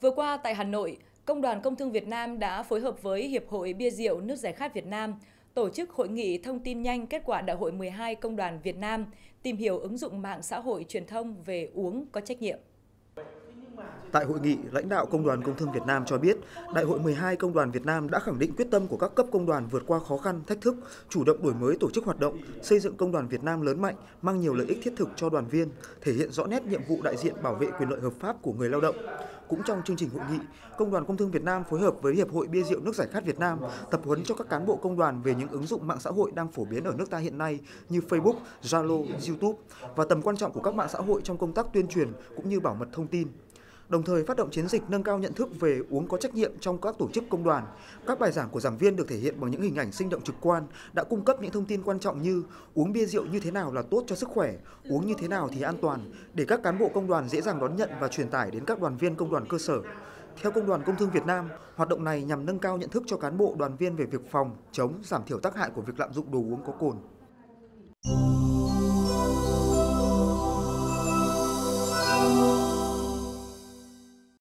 Vừa qua tại Hà Nội, Công đoàn Công thương Việt Nam đã phối hợp với Hiệp hội Bia rượu nước giải khát Việt Nam tổ chức hội nghị thông tin nhanh kết quả Đại hội 12 Công đoàn Việt Nam tìm hiểu ứng dụng mạng xã hội truyền thông về uống có trách nhiệm. Tại hội nghị, lãnh đạo Công đoàn Công thương Việt Nam cho biết, Đại hội 12 Công đoàn Việt Nam đã khẳng định quyết tâm của các cấp công đoàn vượt qua khó khăn, thách thức, chủ động đổi mới tổ chức hoạt động, xây dựng Công đoàn Việt Nam lớn mạnh, mang nhiều lợi ích thiết thực cho đoàn viên, thể hiện rõ nét nhiệm vụ đại diện bảo vệ quyền lợi hợp pháp của người lao động. Cũng trong chương trình hội nghị, Công đoàn Công thương Việt Nam phối hợp với Hiệp hội Bia rượu nước giải khát Việt Nam tập huấn cho các cán bộ công đoàn về những ứng dụng mạng xã hội đang phổ biến ở nước ta hiện nay như Facebook, Zalo, YouTube và tầm quan trọng của các mạng xã hội trong công tác tuyên truyền cũng như bảo mật thông tin đồng thời phát động chiến dịch nâng cao nhận thức về uống có trách nhiệm trong các tổ chức công đoàn. Các bài giảng của giảng viên được thể hiện bằng những hình ảnh sinh động trực quan, đã cung cấp những thông tin quan trọng như uống bia rượu như thế nào là tốt cho sức khỏe, uống như thế nào thì an toàn, để các cán bộ công đoàn dễ dàng đón nhận và truyền tải đến các đoàn viên công đoàn cơ sở. Theo Công đoàn Công thương Việt Nam, hoạt động này nhằm nâng cao nhận thức cho cán bộ đoàn viên về việc phòng, chống, giảm thiểu tác hại của việc lạm dụng đồ uống có cồn.